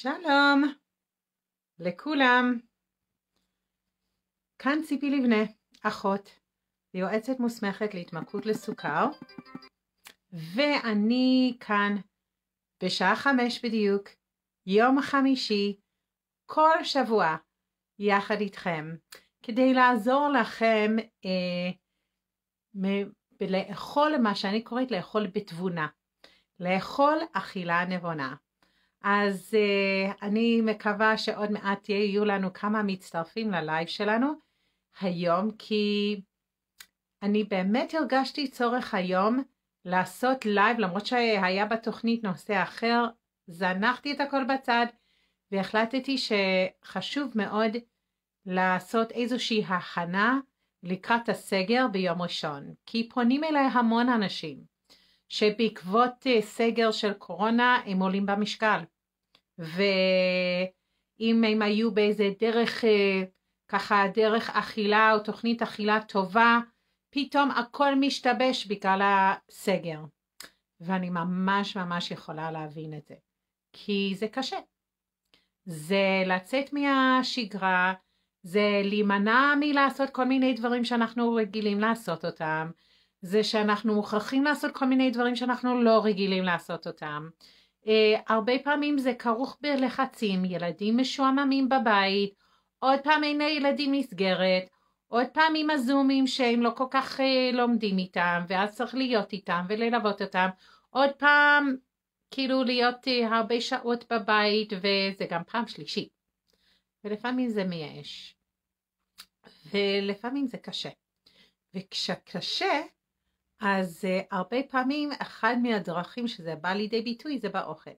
שלום לכולם. כאן ציפי לבנה, אחות, יועצת מוסמכת להתמכרות לסוכר, ואני כאן בשעה חמש בדיוק, יום חמישי, כל שבוע, יחד איתכם, כדי לעזור לכם אה, מ- לאכול מה שאני קוראת לאכול בתבונה, לאכול אכילה נבונה. אז uh, אני מקווה שעוד מעט יהיו לנו כמה מצטרפים ללייב שלנו היום, כי אני באמת הרגשתי צורך היום לעשות לייב, למרות שהיה בתוכנית נושא אחר, זנחתי את הכל בצד והחלטתי שחשוב מאוד לעשות איזושהי הכנה לקראת הסגר ביום ראשון, כי פונים אליי המון אנשים. שבעקבות אה, סגר של קורונה הם עולים במשקל. ואם הם היו באיזה דרך, אה, ככה דרך אכילה או תוכנית אכילה טובה, פתאום הכל משתבש בגלל הסגר. ואני ממש ממש יכולה להבין את זה, כי זה קשה. זה לצאת מהשגרה, זה להימנע מלעשות כל מיני דברים שאנחנו רגילים לעשות אותם, זה שאנחנו מוכרחים לעשות כל מיני דברים שאנחנו לא רגילים לעשות אותם. Uh, הרבה פעמים זה כרוך בלחצים, ילדים משועממים בבית, עוד פעם אין לילדים מסגרת, עוד פעם עם הזומים שהם לא כל כך uh, לומדים איתם, ואז צריך להיות איתם וללוות אותם, עוד פעם כאילו להיות uh, הרבה שעות בבית, וזה גם פעם שלישית. ולפעמים זה מייאש. ולפעמים זה קשה. וכשקשה, אז uh, הרבה פעמים אחד מהדרכים שזה בא לידי ביטוי זה באוכל.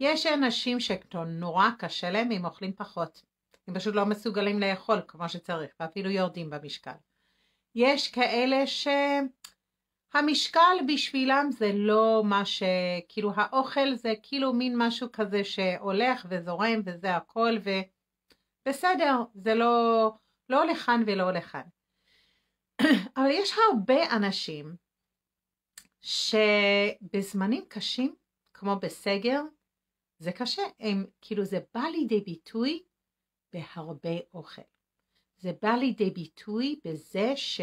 יש אנשים שנורא קשה להם הם אוכלים פחות. הם פשוט לא מסוגלים לאכול כמו שצריך ואפילו יורדים במשקל. יש כאלה שהמשקל בשבילם זה לא מה ש... כאילו האוכל זה כאילו מין משהו כזה שהולך וזורם וזה הכל ובסדר, זה לא, לא לכאן ולא לכאן. אבל יש הרבה אנשים שבזמנים קשים, כמו בסגר, זה קשה, הם, כאילו זה בא לידי ביטוי בהרבה אוכל. זה בא לידי ביטוי בזה ש...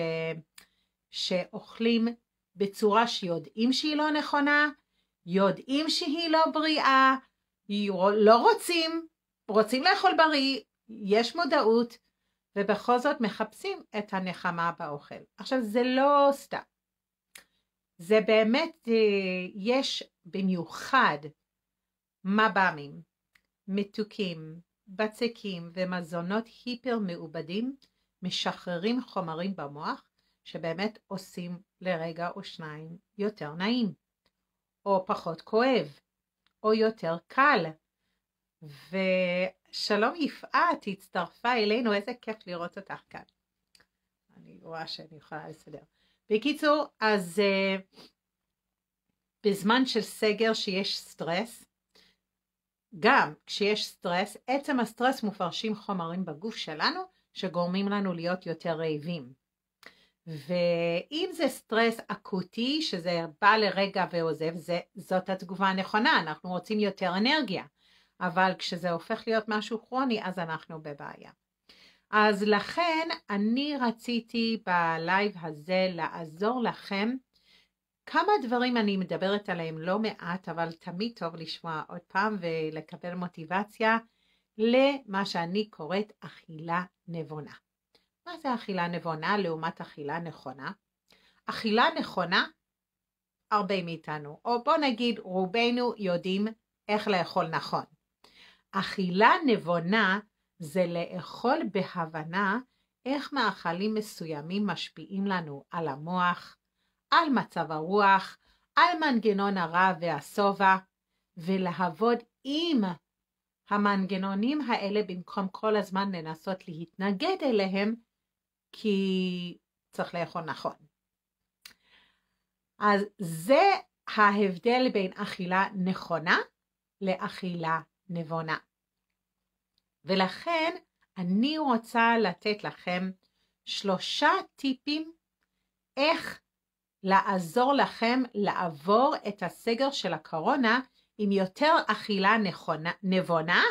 שאוכלים בצורה שיודעים שהיא לא נכונה, יודעים שהיא לא בריאה, לא רוצים, רוצים לאכול בריא, יש מודעות, ובכל זאת מחפשים את הנחמה באוכל. עכשיו זה לא סתם. זה באמת, אה, יש במיוחד מב"מים, מתוקים, בצקים ומזונות היפר מעובדים משחררים חומרים במוח שבאמת עושים לרגע או שניים יותר נעים, או פחות כואב, או יותר קל. ו... שלום יפעת, הצטרפה אלינו, איזה כיף לראות אותך כאן. אני רואה שאני יכולה לסדר. בקיצור, אז uh, בזמן של סגר שיש סטרס, גם כשיש סטרס, עצם הסטרס מופרשים חומרים בגוף שלנו שגורמים לנו להיות יותר רעבים. ואם זה סטרס אקוטי, שזה בא לרגע ועוזב, זה, זאת התגובה הנכונה, אנחנו רוצים יותר אנרגיה. אבל כשזה הופך להיות משהו כרוני, אז אנחנו בבעיה. אז לכן אני רציתי בלייב הזה לעזור לכם. כמה דברים אני מדברת עליהם לא מעט, אבל תמיד טוב לשמוע עוד פעם ולקבל מוטיבציה למה שאני קוראת אכילה נבונה. מה זה אכילה נבונה לעומת אכילה נכונה? אכילה נכונה, הרבה מאיתנו, או בוא נגיד רובנו יודעים איך לאכול נכון. אכילה נבונה זה לאכול בהבנה איך מאכלים מסוימים משפיעים לנו על המוח, על מצב הרוח, על מנגנון הרע והשובע, ולעבוד עם המנגנונים האלה במקום כל הזמן לנסות להתנגד אליהם, כי צריך לאכול נכון. אז זה ההבדל בין אכילה נכונה לאכילה נבונה. ולכן אני רוצה לתת לכם שלושה טיפים איך לעזור לכם לעבור את הסגר של הקורונה עם יותר אכילה נכונה, נבונה,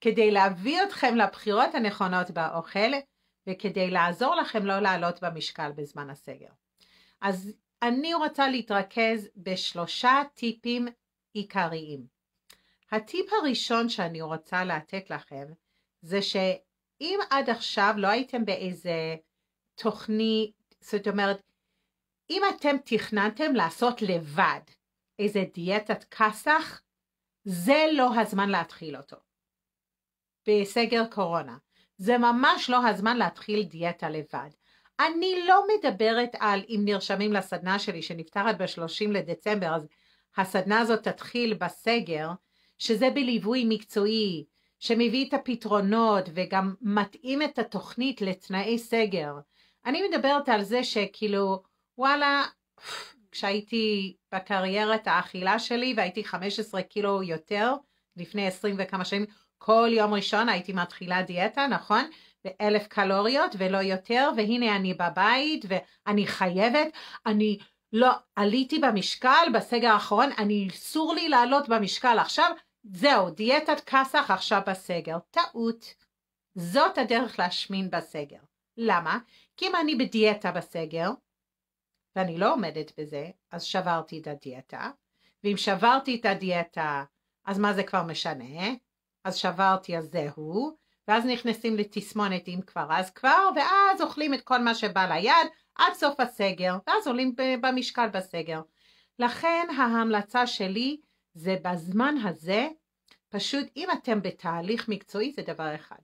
כדי להביא אתכם לבחירות הנכונות באוכל וכדי לעזור לכם לא לעלות במשקל בזמן הסגר. אז אני רוצה להתרכז בשלושה טיפים עיקריים. הטיפ הראשון שאני רוצה לתת לכם זה שאם עד עכשיו לא הייתם באיזה תוכנית, זאת אומרת, אם אתם תכננתם לעשות לבד איזה דיאטת כסח, זה לא הזמן להתחיל אותו. בסגר קורונה. זה ממש לא הזמן להתחיל דיאטה לבד. אני לא מדברת על אם נרשמים לסדנה שלי שנפתחת ב-30 לדצמבר, אז הסדנה הזאת תתחיל בסגר, שזה בליווי מקצועי, שמביא את הפתרונות וגם מתאים את התוכנית לתנאי סגר. אני מדברת על זה שכאילו, וואלה, כשהייתי בקריירת האכילה שלי והייתי 15 קילו יותר, לפני 20 וכמה שנים, כל יום ראשון הייתי מתחילה דיאטה, נכון? באלף קלוריות ולא יותר, והנה אני בבית ואני חייבת, אני לא עליתי במשקל בסגר האחרון, אני אסור לי לעלות במשקל עכשיו, זהו, דיאטת כסח עכשיו בסגר. טעות. זאת הדרך להשמין בסגר. למה? כי אם אני בדיאטה בסגר, ואני לא עומדת בזה, אז שברתי את הדיאטה. ואם שברתי את הדיאטה, אז מה זה כבר משנה? אז שברתי, אז זהו. ואז נכנסים לתסמונת אם כבר אז כבר, ואז אוכלים את כל מה שבא ליד עד סוף הסגר, ואז עולים במשקל בסגר. לכן ההמלצה שלי זה בזמן הזה, פשוט אם אתם בתהליך מקצועי זה דבר אחד.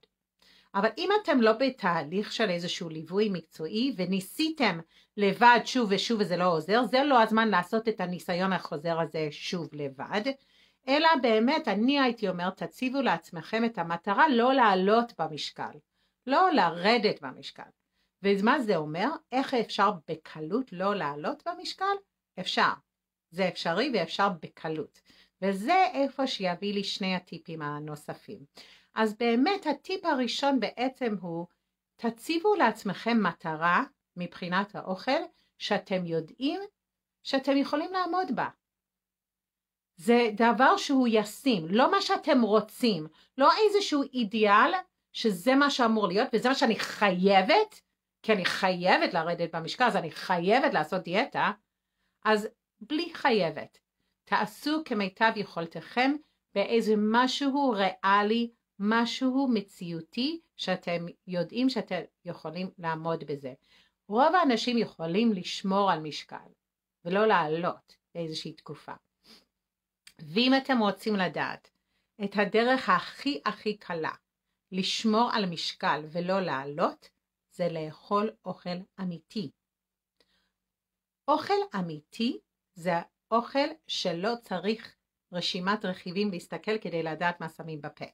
אבל אם אתם לא בתהליך של איזשהו ליווי מקצועי וניסיתם לבד שוב ושוב וזה לא עוזר, זה לא הזמן לעשות את הניסיון החוזר הזה שוב לבד, אלא באמת אני הייתי אומר תציבו לעצמכם את המטרה לא לעלות במשקל, לא לרדת במשקל. ומה זה אומר? איך אפשר בקלות לא לעלות במשקל? אפשר. זה אפשרי ואפשר בקלות. וזה איפה שיביא לי שני הטיפים הנוספים. אז באמת הטיפ הראשון בעצם הוא, תציבו לעצמכם מטרה מבחינת האוכל שאתם יודעים שאתם יכולים לעמוד בה. זה דבר שהוא ישים, לא מה שאתם רוצים, לא איזשהו אידיאל שזה מה שאמור להיות וזה מה שאני חייבת, כי אני חייבת לרדת במשקל, אז אני חייבת לעשות דיאטה, אז בלי חייבת. תעשו כמיטב יכולתכם באיזה משהו ריאלי, משהו מציאותי, שאתם יודעים שאתם יכולים לעמוד בזה. רוב האנשים יכולים לשמור על משקל ולא לעלות באיזושהי תקופה. ואם אתם רוצים לדעת את הדרך הכי הכי קלה לשמור על משקל ולא לעלות, זה לאכול אוכל אמיתי. אוכל אמיתי זה האוכל שלא צריך רשימת רכיבים להסתכל כדי לדעת מה שמים בפה.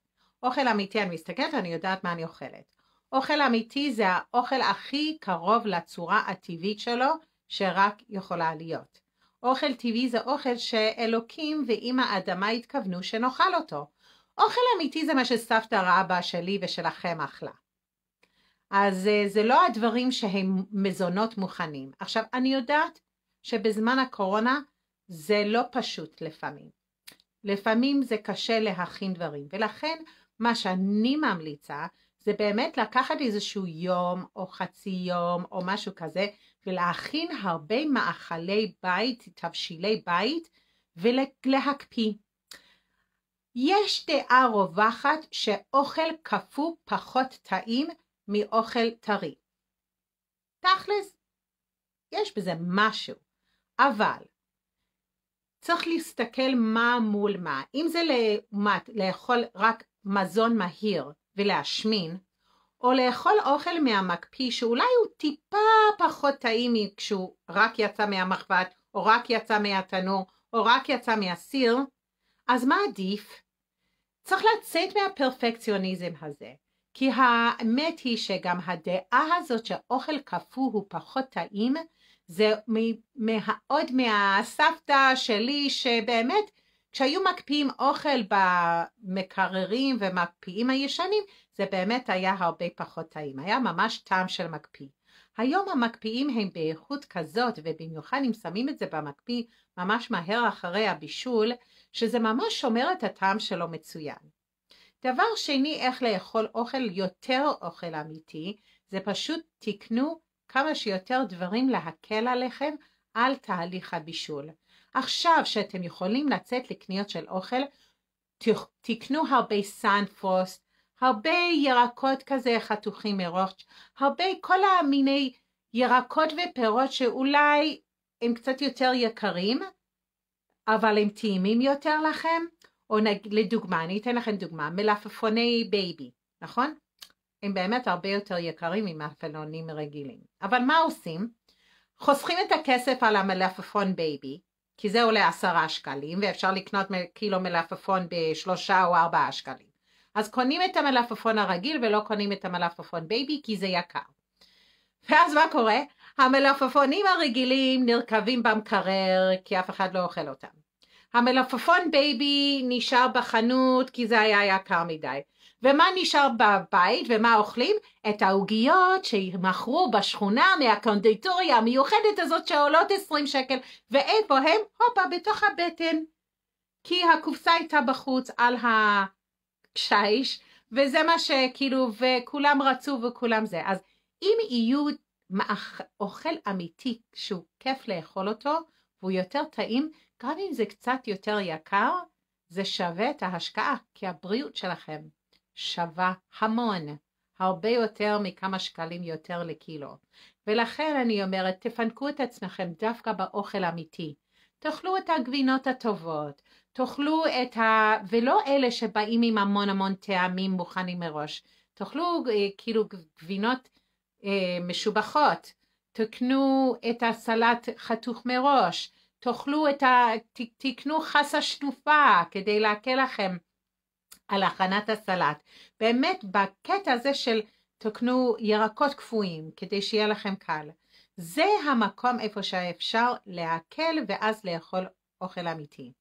אוכל אמיתי אני מסתכלת ואני יודעת מה אני אוכלת. אוכל אמיתי זה האוכל הכי קרוב לצורה הטבעית שלו שרק יכולה להיות. אוכל טבעי זה אוכל שאלוקים ואימא האדמה התכוונו שנאכל אותו. אוכל אמיתי זה מה שסבתא רבא שלי ושלכם אכלה. אז אה, זה לא הדברים שהם מזונות מוכנים. עכשיו, אני יודעת שבזמן הקורונה זה לא פשוט לפעמים. לפעמים זה קשה להכין דברים, ולכן מה שאני ממליצה זה באמת לקחת איזשהו יום או חצי יום או משהו כזה ולהכין הרבה מאכלי בית, תבשילי בית ולהקפיא. יש דעה רווחת שאוכל קפוא פחות טעים מאוכל טרי. תכלס, יש בזה משהו. אבל צריך להסתכל מה מול מה. אם זה לעומת לאכול רק מזון מהיר ולהשמין, או לאכול אוכל מהמקפיא שאולי הוא טיפה פחות טעים כשהוא רק יצא מהמחבת, או רק יצא מהתנור, או רק יצא מהסיר, אז מה עדיף? צריך לצאת מהפרפקציוניזם הזה, כי האמת היא שגם הדעה הזאת שאוכל קפוא הוא פחות טעים, זה עוד מהסבתא שלי, שבאמת, כשהיו מקפיאים אוכל במקררים ומקפיאים הישנים, זה באמת היה הרבה פחות טעים, היה ממש טעם של מקפיא. היום המקפיאים הם באיכות כזאת, ובמיוחד אם שמים את זה במקפיא ממש מהר אחרי הבישול, שזה ממש שומר את הטעם שלו מצוין. דבר שני, איך לאכול אוכל יותר אוכל אמיתי, זה פשוט תקנו כמה שיותר דברים להקל עליכם על תהליך הבישול. עכשיו שאתם יכולים לצאת לקניות של אוכל, תקנו הרבה סנפרוסט, הרבה ירקות כזה חתוכים מראש, הרבה כל המיני ירקות ופירות שאולי הם קצת יותר יקרים, אבל הם טעימים יותר לכם, או נג... לדוגמה, אני אתן לכם דוגמה, מלפפוני בייבי, נכון? הם באמת הרבה יותר יקרים ממלפפונים רגילים. אבל מה עושים? חוסכים את הכסף על המלפפון בייבי, כי זה עולה עשרה שקלים, ואפשר לקנות קילו מלפפון בשלושה או ארבעה שקלים. אז קונים את המלפפון הרגיל ולא קונים את המלפפון בייבי, כי זה יקר. ואז מה קורה? המלפפונים הרגילים נרקבים במקרר, כי אף אחד לא אוכל אותם. המלפפון בייבי נשאר בחנות כי זה היה יקר מדי. ומה נשאר בבית ומה אוכלים? את העוגיות שמכרו בשכונה מהקונדיטוריה המיוחדת הזאת שעולות 20 שקל, ואיפה הם? הופה, בתוך הבטן. כי הקופסה הייתה בחוץ על השיש, וזה מה שכאילו, וכולם רצו וכולם זה. אז אם יהיו מאח... אוכל אמיתי שהוא כיף לאכול אותו, והוא יותר טעים, גם אם זה קצת יותר יקר, זה שווה את ההשקעה, כי הבריאות שלכם. שווה המון, הרבה יותר מכמה שקלים יותר לקילו. ולכן אני אומרת, תפנקו את עצמכם דווקא באוכל אמיתי. תאכלו את הגבינות הטובות, תאכלו את ה... ולא אלה שבאים עם המון המון טעמים מוכנים מראש. תאכלו אה, כאילו גבינות אה, משובחות, תקנו את הסלט חתוך מראש, תאכלו את ה... תקנו חסה שנופה כדי להקל לכם על הכנת הסלט. באמת בקטע הזה של תקנו ירקות קפואים כדי שיהיה לכם קל. זה המקום איפה שאפשר להקל ואז לאכול אוכל אמיתי.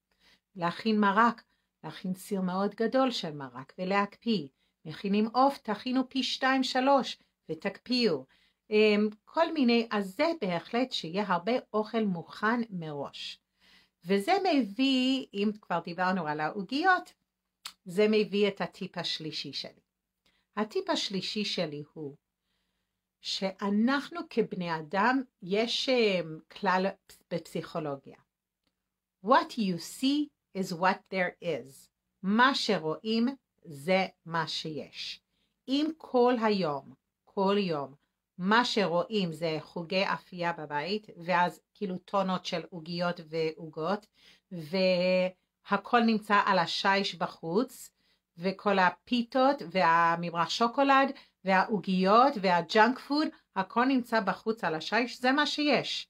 להכין מרק, להכין סיר מאוד גדול של מרק ולהקפיא. מכינים עוף, תכינו פי שתיים שלוש ותקפיאו. אמ, כל מיני, אז זה בהחלט שיהיה הרבה אוכל מוכן מראש. וזה מביא, אם כבר דיברנו על העוגיות, זה מביא את הטיפ השלישי שלי. הטיפ השלישי שלי הוא שאנחנו כבני אדם, יש אמ, כלל בפסיכולוגיה. What you see is what there is. מה שרואים זה מה שיש. אם כל היום, כל יום, מה שרואים זה חוגי אפייה בבית, ואז כאילו טונות של עוגיות ועוגות, ו... הכל נמצא על השיש בחוץ, וכל הפיתות והממרח שוקולד והעוגיות והג'אנק פוד, הכל נמצא בחוץ על השיש, זה מה שיש.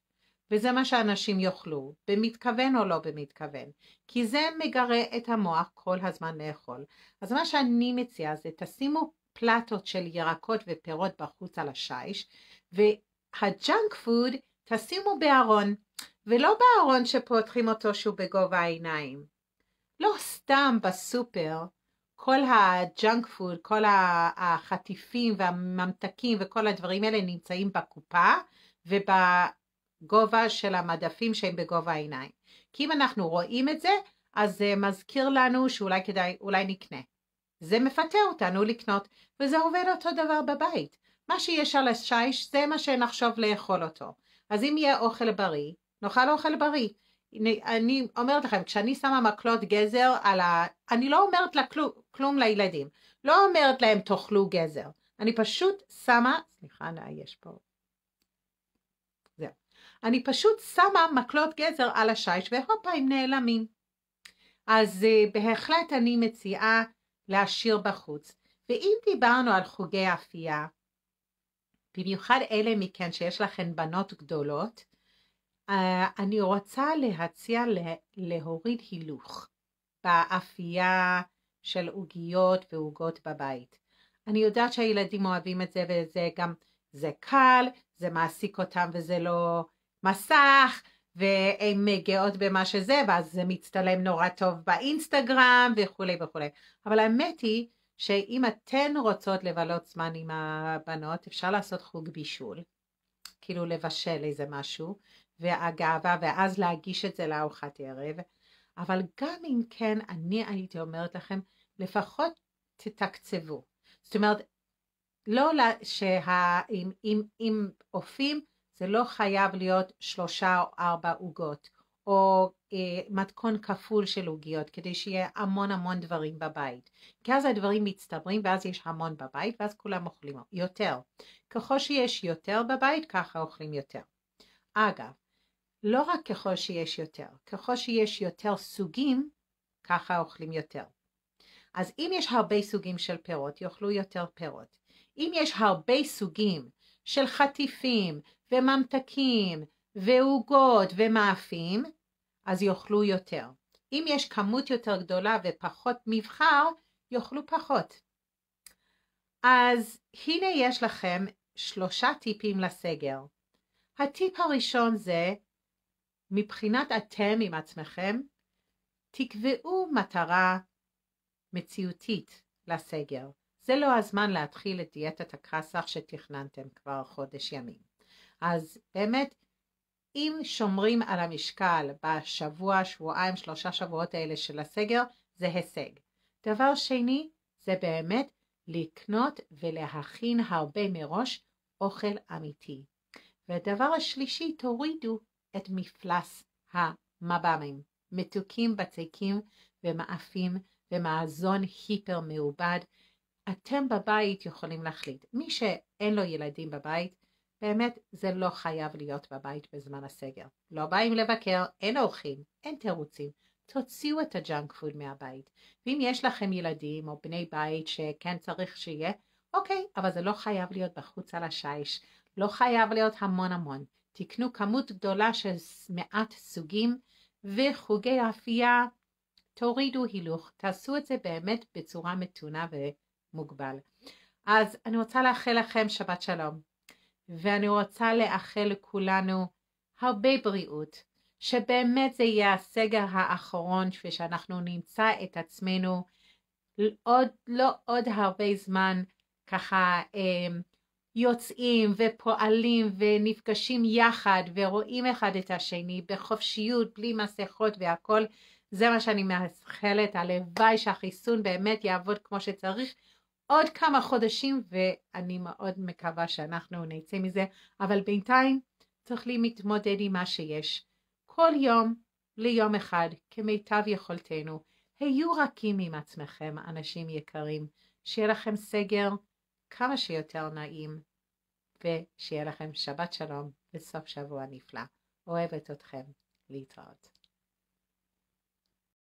וזה מה שאנשים יאכלו, במתכוון או לא במתכוון, כי זה מגרה את המוח כל הזמן לאכול. אז מה שאני מציעה זה תשימו פלטות של ירקות ופירות בחוץ על השיש, והג'אנק פוד תשימו בארון, ולא בארון שפותחים אותו שהוא בגובה העיניים. לא סתם בסופר, כל הג'אנק פוד, כל החטיפים והממתקים וכל הדברים האלה נמצאים בקופה ובגובה של המדפים שהם בגובה העיניים. כי אם אנחנו רואים את זה, אז זה מזכיר לנו שאולי כדאי, אולי נקנה. זה מפתה אותנו לקנות, וזה עובד אותו דבר בבית. מה שיש על השיש, זה מה שנחשוב לאכול אותו. אז אם יהיה אוכל בריא, נאכל אוכל בריא. אני אומרת לכם, כשאני שמה מקלות גזר על ה... אני לא אומרת לה כלום, כלום לילדים. לא אומרת להם תאכלו גזר. אני פשוט שמה, סליחה, נא, יש פה... זהו. אני פשוט שמה מקלות גזר על השיש והופה, הם נעלמים. אז אה, בהחלט אני מציעה להשאיר בחוץ. ואם דיברנו על חוגי אפייה, במיוחד אלה מכן שיש לכן בנות גדולות, אה, אני רוצה להציע להוריד הילוך באפייה של עוגיות ועוגות בבית. אני יודעת שהילדים אוהבים את זה וזה גם, זה קל, זה מעסיק אותם וזה לא מסך, והן מגיעות במה שזה, ואז זה מצטלם נורא טוב באינסטגרם וכולי וכולי. אבל האמת היא שאם אתן רוצות לבלות זמן עם הבנות, אפשר לעשות חוג בישול, כאילו לבשל איזה משהו, והגאווה, ואז להגיש את זה לארוחת ערב. אבל גם אם כן, אני הייתי אומרת לכם, לפחות תתקצבו. זאת אומרת, לא שה... אם, אם, אם אופים, זה לא חייב להיות שלושה או ארבע עוגות, או אה, מתכון כפול של עוגיות, כדי שיהיה המון המון דברים בבית. כי אז הדברים מצטברים, ואז יש המון בבית, ואז כולם אוכלים יותר. ככל שיש יותר בבית, ככה אוכלים יותר. אגב, לא רק ככל שיש יותר, ככל שיש יותר סוגים, ככה אוכלים יותר. אז אם יש הרבה סוגים של פירות, יאכלו יותר פירות. אם יש הרבה סוגים של חטיפים וממתקים ועוגות ומאפים, אז יאכלו יותר. אם יש כמות יותר גדולה ופחות מבחר, יאכלו פחות. אז הנה יש לכם שלושה טיפים לסגר. הטיפ הראשון זה מבחינת אתם עם עצמכם, תקבעו מטרה מציאותית לסגר. זה לא הזמן להתחיל את דיאטת הכסח שתכננתם כבר חודש ימים. אז באמת, אם שומרים על המשקל בשבוע, שבועיים, שלושה שבועות האלה של הסגר, זה הישג. דבר שני, זה באמת לקנות ולהכין הרבה מראש אוכל אמיתי. והדבר השלישי, תורידו את מפלס המב"מים, מתוקים בצקים ומאפים ומאזון היפר מעובד. אתם בבית יכולים להחליט. מי שאין לו ילדים בבית, באמת זה לא חייב להיות בבית בזמן הסגר. לא באים לבקר, אין אורחים, אין תירוצים. תוציאו את הג'אנק פוד מהבית. ואם יש לכם ילדים או בני בית שכן צריך שיהיה, אוקיי, אבל זה לא חייב להיות בחוץ על השיש. לא חייב להיות המון המון. תקנו כמות גדולה של מעט סוגים וחוגי אפייה, תורידו הילוך, תעשו את זה באמת בצורה מתונה ומוגבל. אז אני רוצה לאחל לכם שבת שלום, ואני רוצה לאחל לכולנו הרבה בריאות, שבאמת זה יהיה הסגר האחרון ושאנחנו נמצא את עצמנו עוד, לא עוד הרבה זמן ככה אה, יוצאים ופועלים ונפגשים יחד ורואים אחד את השני בחופשיות, בלי מסכות והכול, זה מה שאני מאחלת, הלוואי שהחיסון באמת יעבוד כמו שצריך עוד כמה חודשים ואני מאוד מקווה שאנחנו נצא מזה, אבל בינתיים צריך להתמודד עם מה שיש. כל יום ליום אחד כמיטב יכולתנו. היו רכים עם עצמכם, אנשים יקרים. שיהיה לכם סגר כמה שיותר נעים, ושיהיה לכם שבת שלום וסוף שבוע נפלא. אוהבת אתכם. להתראות.